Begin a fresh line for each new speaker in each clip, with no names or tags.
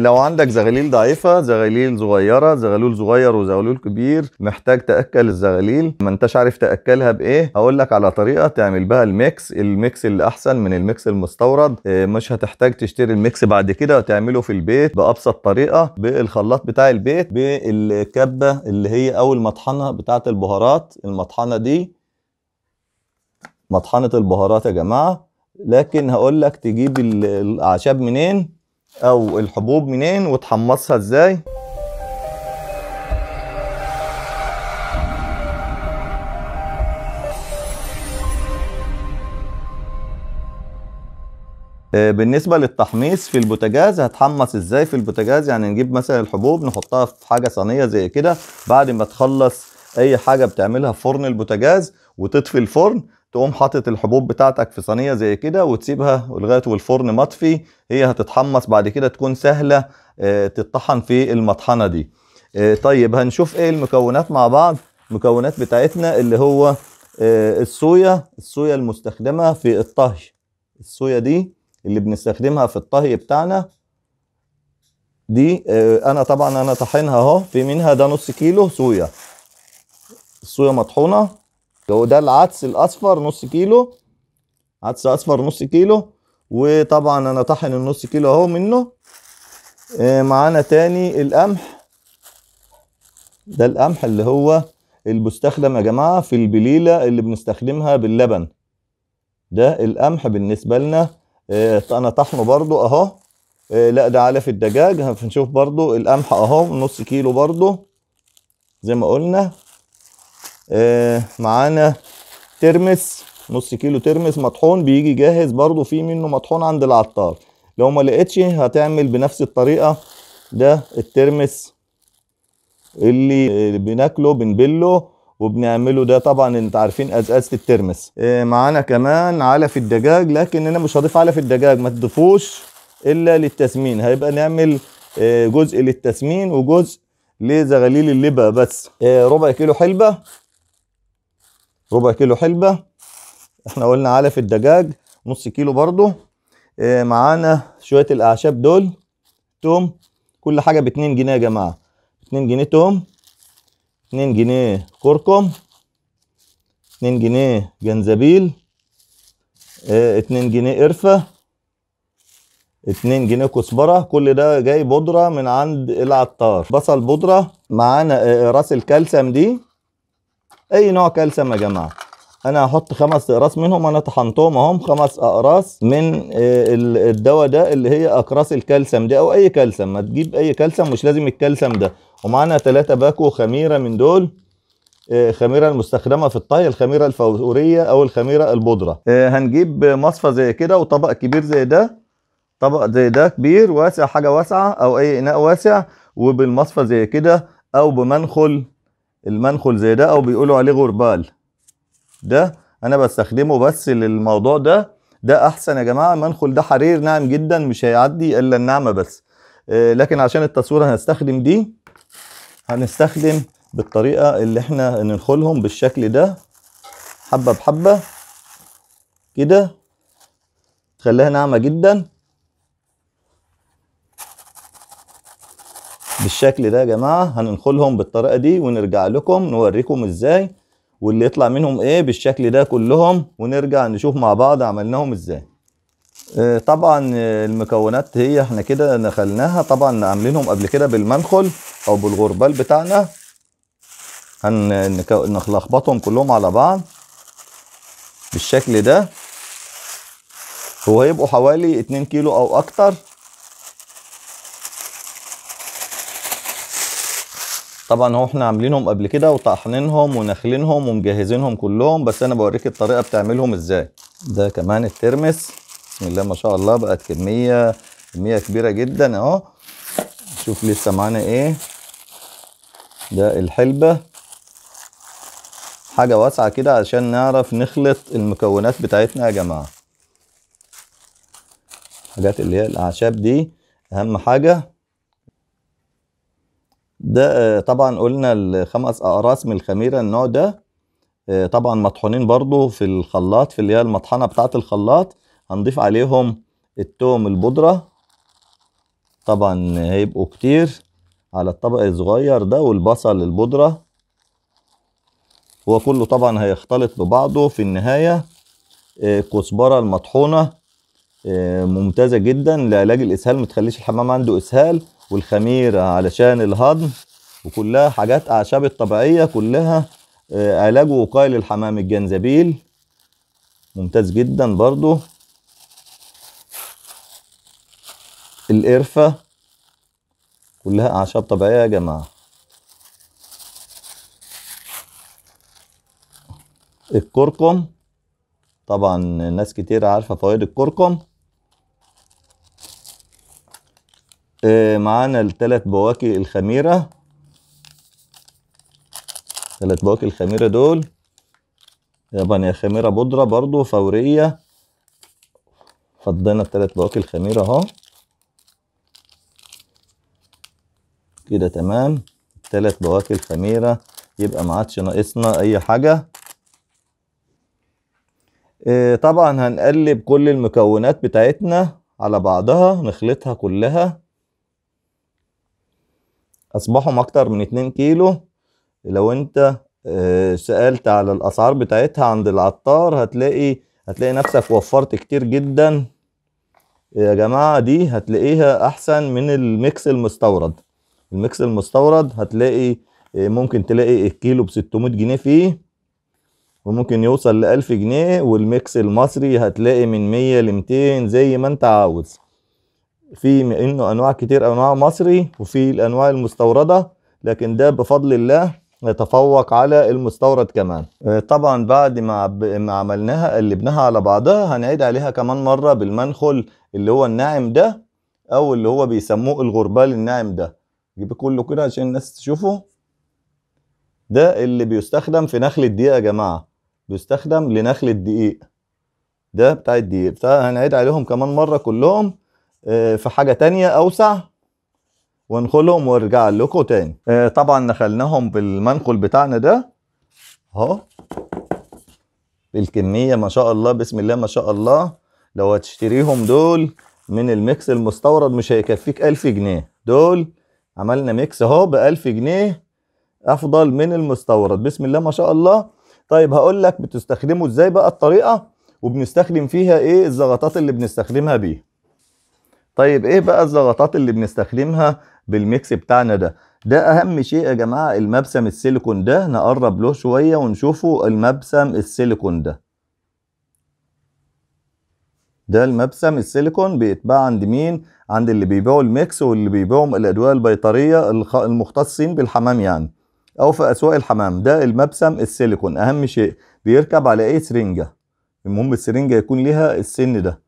لو عندك زغاليل ضعيفة زغاليل صغيرة زغلول صغير وزغلول كبير محتاج تأكل الزغاليل ما انتش عارف تأكلها بإيه هقول لك على طريقة تعمل بها الميكس الميكس اللي أحسن من الميكس المستورد آه، مش هتحتاج تشتري الميكس بعد كده وتعمله في البيت بأبسط طريقة بالخلاط بتاع البيت بالكبة اللي هي أو المطحنة بتاعة البهارات المطحنة دي مطحنة البهارات يا جماعة لكن هقول لك تجيب الأعشاب منين او الحبوب منين وتحمصها ازاي آه، بالنسبه للتحميص في البوتاجاز هتحمص ازاي في البوتاجاز يعني نجيب مثلا الحبوب نحطها في حاجه صينيه زي كده بعد ما تخلص اي حاجه بتعملها في فرن البوتاجاز وتطفي الفرن تقوم حاطط الحبوب بتاعتك في صينيه زي كده وتسيبها لغايه والفرن مطفي هي هتتحمص بعد كده تكون سهله آه، تتطحن في المطحنه دي آه، طيب هنشوف ايه المكونات مع بعض المكونات بتاعتنا اللي هو آه، الصويا الصويا المستخدمه في الطهي الصويا دي اللي بنستخدمها في الطهي بتاعنا دي انا طبعا انا طحنها اهو في منها ده نص كيلو صويا الصويا مطحونه هو ده العدس الاصفر نص كيلو عدس اصفر نص كيلو وطبعا انا طحن النص كيلو اهو منه آه، معانا تاني القمح ده القمح اللي هو اللي بيستخدم يا جماعه في البليله اللي بنستخدمها باللبن ده القمح بالنسبه لنا آه، انا طحنه برضو اهو آه، لا ده في الدجاج هنشوف برضو القمح اهو نص كيلو برضو زي ما قلنا آه، معانا ترمس نص كيلو ترمس مطحون بيجي جاهز برضو في منه مطحون عند العطار لو ما لقيتش هتعمل بنفس الطريقه ده الترمس اللي بناكله بنبله وبنعمله ده طبعا انت عارفين ازازه الترمس آه، معانا كمان علف الدجاج لكن انا مش هضيف علف الدجاج ما تضيفوش الا للتسمين هيبقى نعمل آه، جزء للتسمين وجزء لزغاليل اللبة بس ربع كيلو حلبة ربع كيلو حلبة احنا قلنا علف الدجاج نص كيلو برضو اه معانا شوية الأعشاب دول توم كل حاجة باتنين جنيه يا جماعة اتنين جنيه توم اتنين جنيه كركم اتنين جنيه جنزبيل اه اتنين جنيه قرفة اتنين جنيه كزبرة كل ده جاي بودرة من عند العطار بصل بودرة معانا اه, آه، راس الكلسم دي اي نوع كالسيوم يا جماعه انا هحط خمس اقراص منهم انا طحنتهم اهم خمس اقراص من آه، الدواء ده اللي هي اقراص الكالسيوم دي او اي كالسيوم ما تجيب اي كالسيوم مش لازم الكالسيوم ده ومعانا ثلاثة باكو خميره من دول آه، خميره المستخدمه في الطهي الخميره الفوريه او الخميره البودره آه، هنجيب مصفى زي كده وطبق كبير زي ده طبق زي ده كبير واسع حاجه واسعه او اي اناء واسع وبالمصفى زي كده او بمنخل المنخل زي ده او بيقولوا عليه غربال ده انا بستخدمه بس للموضوع ده ده احسن يا جماعه المنخل ده حرير ناعم جدا مش هيعدي الا الناعمه بس آه، لكن عشان التصوير هنستخدم دي هنستخدم بالطريقه اللي احنا ننخلهم بالشكل ده حبه بحبه كده تخليها ناعمه جدا بالشكل ده يا جماعه هننخلهم بالطريقه دي ونرجع لكم نوريكم ازاي واللي يطلع منهم ايه بالشكل ده كلهم ونرجع نشوف مع بعض عملناهم ازاي آه، طبعا المكونات هي احنا كده نخلناها طبعا عاملينهم قبل كده بالمنخل او بالغربال بتاعنا هنلخبطهم كلهم على بعض بالشكل ده وهيبقوا حوالي 2 كيلو او اكتر طبعا هو احنا عاملينهم قبل كده وطحنينهم ونخلينهم ومجهزينهم كلهم بس انا بوريك الطريقه بتعملهم ازاي ده كمان الترمس بسم الله ما شاء الله بقت كميه كميه كبيره جدا اهو شوف لسه معانا ايه ده الحلبه حاجه واسعه كده عشان نعرف نخلط المكونات بتاعتنا يا جماعه الحاجات اللي هي الاعشاب دي اهم حاجه ده آه، طبعا قلنا الخمس اقراص من الخميره النوع ده آه، طبعا مطحونين برضو في الخلاط في اللي هي المطحنه بتاعه الخلاط هنضيف عليهم التوم البودره طبعا هيبقوا كتير على الطبق الصغير ده والبصل البودره هو كله طبعا هيختلط ببعضه في النهايه الكزبره آه، المطحونه ممتازه جدا لعلاج الاسهال متخليش الحمام عنده اسهال والخميرة علشان الهضم وكلها حاجات أعشاب الطبيعية كلها آه، علاج وقاية للحمام الجنزبيل ممتاز جدا برضو القرفة كلها أعشاب طبيعية يا جماعة الكركم طبعا ناس كتير عارفة فوائد الكركم آه، معانا الثلاث بواكي الخميرة ثلاث بواكي الخميرة دول يابا يا خميرة بودرة برضو فورية فضينا الثلاث بواكي الخميرة اهو كده تمام الثلاث بواكي الخميرة يبقى ما عادش ناقصنا اي حاجة آه، طبعا هنقلب كل المكونات بتاعتنا على بعضها نخلطها كلها أصبحهم أكتر من 2 كيلو لو أنت آه، سألت على الأسعار بتاعتها عند العطار هتلاقي هتلاقي نفسك وفرت كتير جدا يا جماعة دي هتلاقيها أحسن من الميكس المستورد الميكس المستورد هتلاقي آه، ممكن تلاقي الكيلو ب 600 جنيه فيه وممكن يوصل ل 1000 جنيه والميكس المصري هتلاقي من 100 ل 200 زي ما انت عاوز في منه انواع كتير انواع مصري وفي الانواع المستورده لكن ده بفضل الله يتفوق على المستورد كمان آه، طبعا بعد ما عملناها قلبناها على بعضها هنعيد عليها كمان مره بالمنخل اللي هو الناعم ده او اللي هو بيسموه الغربال الناعم ده جيب كله كده عشان الناس تشوفه ده اللي بيستخدم في نخل الدقيق يا جماعه بيستخدم لنخل الدقيق ده بتاع الدقيق فهنعيد عليهم كمان مره كلهم آه، في حاجه تانية اوسع وانخلهم وارجع لكم تاني آه، طبعا نخلناهم بالمنخل بتاعنا ده اهو بالكميه ما شاء الله بسم الله ما شاء الله لو هتشتريهم دول من الميكس المستورد مش هيكفيك ألف جنيه دول عملنا ميكس اهو ب 1000 جنيه افضل من المستورد بسم الله ما شاء الله طيب هقول لك بتستخدمه ازاي بقى الطريقه وبنستخدم فيها ايه الزغطات اللي بنستخدمها بيه طيب ايه بقى الزغطات اللي بنستخدمها بالميكس بتاعنا ده ده اهم شيء يا جماعه المبسم السيليكون ده نقرب له شويه ونشوفه المبسم السيليكون ده ده المبسم السيليكون بيتباع عند مين عند اللي بيبيعوا الميكس واللي بيبيعوا الادويه البيطريه المختصين بالحمام يعني او في اسواق الحمام ده المبسم السيليكون اهم شيء بيركب على ايه سرنجه المهم السرنجه يكون ليها السن ده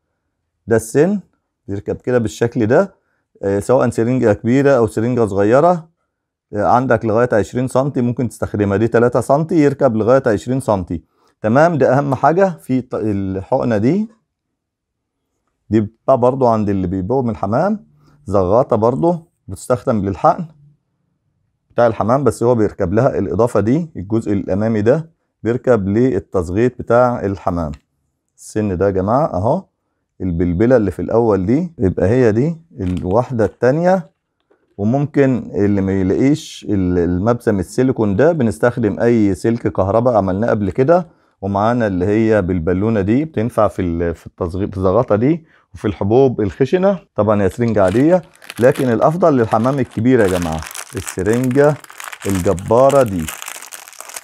ده السن بيركب كده بالشكل ده آه، سواء سرنجة كبيرة أو سرنجة صغيرة آه، عندك لغاية 20 سم ممكن تستخدمها دي 3 سم يركب لغاية 20 سم تمام ده أهم حاجة في الحقنة دي دي بتبقى برضو عند اللي بيبيعوا من الحمام زغاطة برضو بتستخدم للحقن بتاع الحمام بس هو بيركب لها الإضافة دي الجزء الأمامي ده بيركب للتصغيط بتاع الحمام السن ده يا جماعة أهو البلبله اللي في الاول دي يبقى هي دي الواحده التانية وممكن اللي ما يلاقيش المبسم السيليكون ده بنستخدم اي سلك كهرباء عملناه قبل كده ومعانا اللي هي بالبالونه دي بتنفع في في الزغطه دي وفي الحبوب الخشنه طبعا هي سرنجه عاديه لكن الافضل للحمام الكبير يا جماعه السرنجه الجباره دي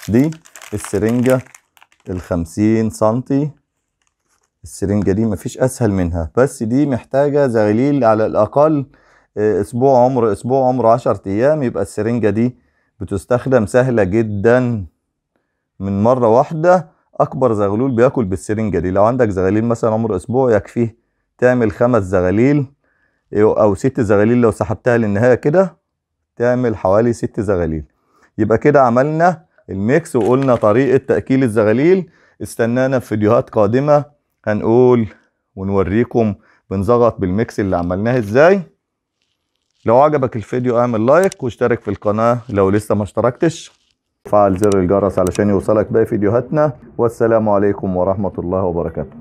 دي السرنجه الخمسين سنتي السرنجة دي مفيش أسهل منها بس دي محتاجة زغليل على الأقل آه، أسبوع عمر أسبوع عمر عشر أيام يبقى السرنجة دي بتستخدم سهلة جدا من مرة واحدة أكبر زغلول بياكل بالسرنجة دي لو عندك زغليل مثلا عمر أسبوع يكفيه تعمل خمس زغاليل أو ست زغاليل لو سحبتها للنهاية كده تعمل حوالي ست زغاليل يبقى كده عملنا الميكس وقلنا طريقة تأكيل الزغاليل استنانا في فيديوهات قادمة هنقول ونوريكم بنظغط بالميكس اللي عملناه ازاي لو عجبك الفيديو اعمل لايك واشترك في القناة لو لسه ما اشتركتش فعل زر الجرس علشان يوصلك باقي فيديوهاتنا والسلام عليكم ورحمة الله وبركاته